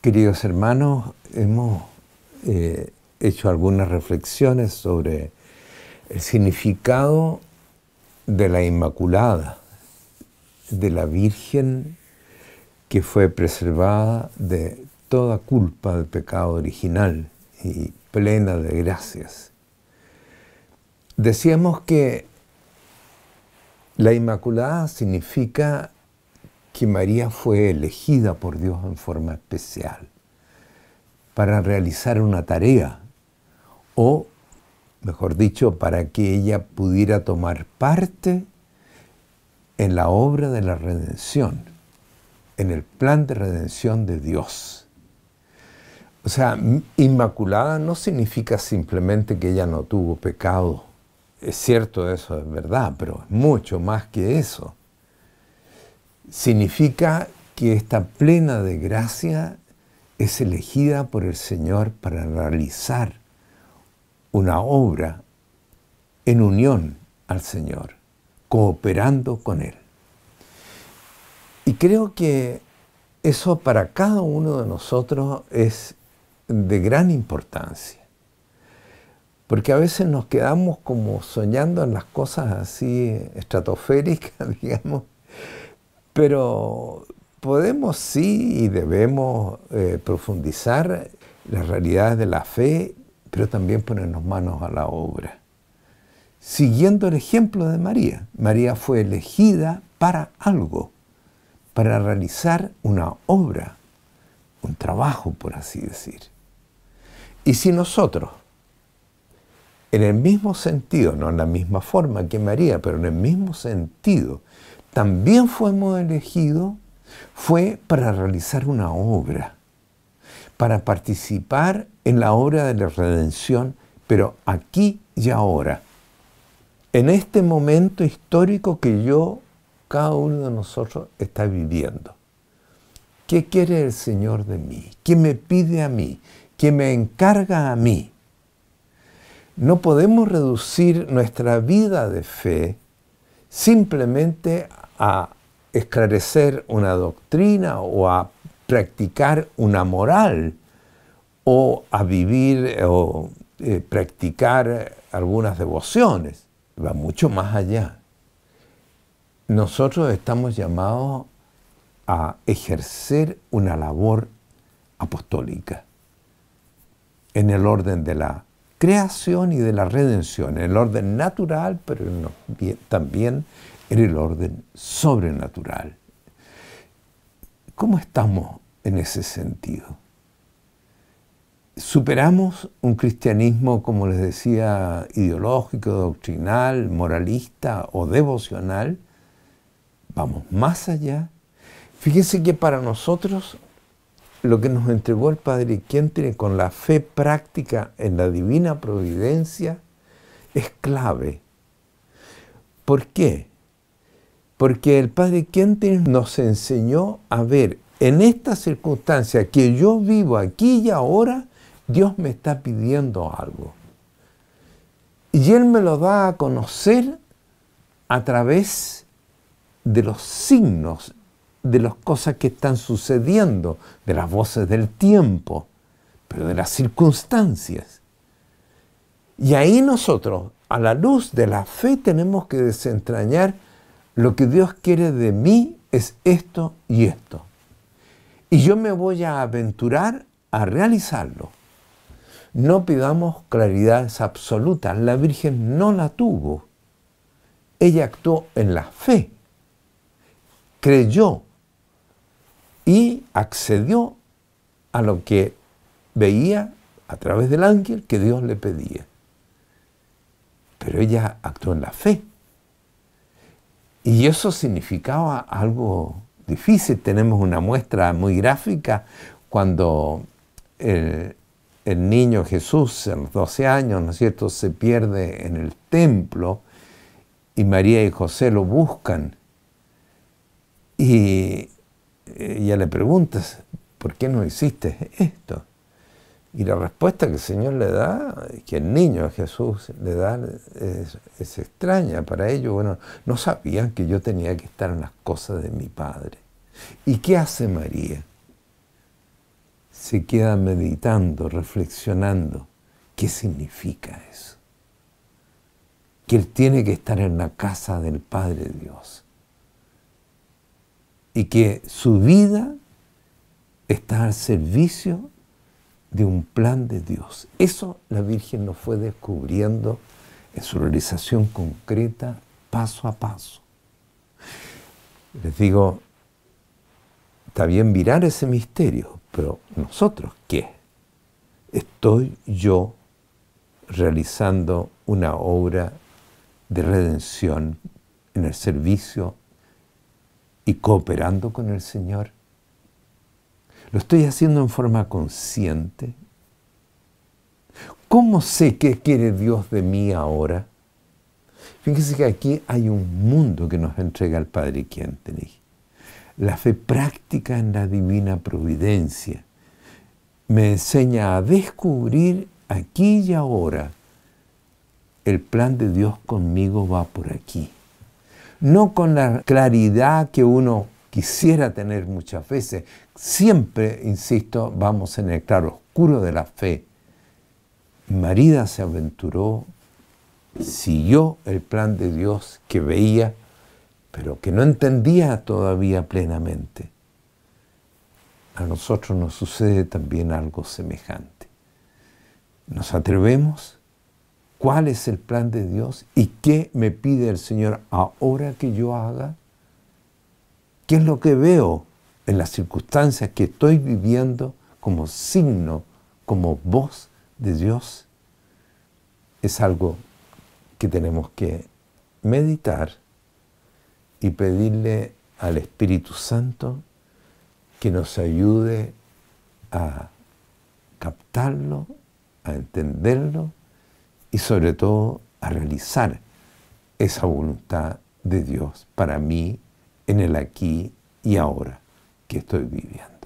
Queridos hermanos, hemos eh, hecho algunas reflexiones sobre el significado de la Inmaculada, de la Virgen que fue preservada de toda culpa del pecado original y plena de gracias. Decíamos que la Inmaculada significa que María fue elegida por Dios en forma especial para realizar una tarea o, mejor dicho, para que ella pudiera tomar parte en la obra de la redención, en el plan de redención de Dios. O sea, inmaculada no significa simplemente que ella no tuvo pecado. Es cierto eso, es verdad, pero es mucho más que eso significa que esta plena de gracia es elegida por el Señor para realizar una obra en unión al Señor, cooperando con Él. Y creo que eso para cada uno de nosotros es de gran importancia, porque a veces nos quedamos como soñando en las cosas así estratosféricas, digamos, pero podemos sí y debemos eh, profundizar las realidades de la fe, pero también ponernos manos a la obra. Siguiendo el ejemplo de María, María fue elegida para algo, para realizar una obra, un trabajo, por así decir. Y si nosotros, en el mismo sentido, no en la misma forma que María, pero en el mismo sentido, también fuimos elegidos fue para realizar una obra, para participar en la obra de la redención, pero aquí y ahora, en este momento histórico que yo, cada uno de nosotros está viviendo. ¿Qué quiere el Señor de mí? ¿Qué me pide a mí? ¿Qué me encarga a mí? No podemos reducir nuestra vida de fe simplemente a esclarecer una doctrina o a practicar una moral o a vivir o eh, practicar algunas devociones. Va mucho más allá. Nosotros estamos llamados a ejercer una labor apostólica en el orden de la creación y de la redención, en el orden natural, pero también en el orden sobrenatural. ¿Cómo estamos en ese sentido? ¿Superamos un cristianismo, como les decía, ideológico, doctrinal, moralista o devocional? Vamos más allá. Fíjense que para nosotros lo que nos entregó el Padre Quien con la fe práctica en la divina providencia es clave. ¿Por qué? Porque el Padre Kentin nos enseñó a ver en esta circunstancia que yo vivo aquí y ahora, Dios me está pidiendo algo. Y Él me lo da a conocer a través de los signos, de las cosas que están sucediendo, de las voces del tiempo, pero de las circunstancias. Y ahí nosotros, a la luz de la fe, tenemos que desentrañar lo que Dios quiere de mí es esto y esto. Y yo me voy a aventurar a realizarlo. No pidamos claridades absolutas. La Virgen no la tuvo. Ella actuó en la fe, creyó y accedió a lo que veía a través del ángel que Dios le pedía. Pero ella actuó en la fe. Y eso significaba algo difícil. Tenemos una muestra muy gráfica cuando eh, el, niño Jesús, a los 12 años, ¿no es cierto?, se pierde en el templo y María y José lo buscan. Y ya le preguntas, ¿por qué no hiciste esto? Y la respuesta que el Señor le da, que el niño a Jesús le da, es, extraña. Para ellos, bueno, no sabían que yo tenía que estar en las cosas de mi Padre. ¿Y qué hace María? Se queda meditando, reflexionando. ¿Qué significa eso? Que él tiene que estar en la casa del Padre Dios. Y que su vida está al servicio de un plan de Dios. Eso la Virgen lo fue descubriendo en su realización concreta, paso a paso. Les digo, está bien mirar ese misterio, pero nosotros qué? Estoy yo realizando una obra de redención en el servicio y cooperando con el Señor. ¿Lo estoy haciendo en forma consciente? ¿Cómo sé qué quiere Dios de mí ahora? Fíjense que aquí hay un mundo que nos entrega el Padre tenéis. La fe práctica en la divina providencia me enseña a descubrir aquí y ahora el plan de Dios conmigo va por aquí. No con la claridad que uno quisiera tener muchas veces. Siempre, insisto, vamos en el claro oscuro de la fe. Marida se aventuró, siguió el plan de Dios que veía, pero que no entendía todavía plenamente. A nosotros nos sucede también algo semejante. ¿Nos atrevemos? ¿Cuál es el plan de Dios? ¿Y qué me pide el Señor ahora que yo haga? ¿Qué es lo que veo en las circunstancias que estoy viviendo como signo, como voz de Dios? Es algo que tenemos que meditar y pedirle al Espíritu Santo que nos ayude a captarlo, a entenderlo y sobre todo a realizar esa voluntad de Dios para mí en el aquí y ahora que estoy viviendo.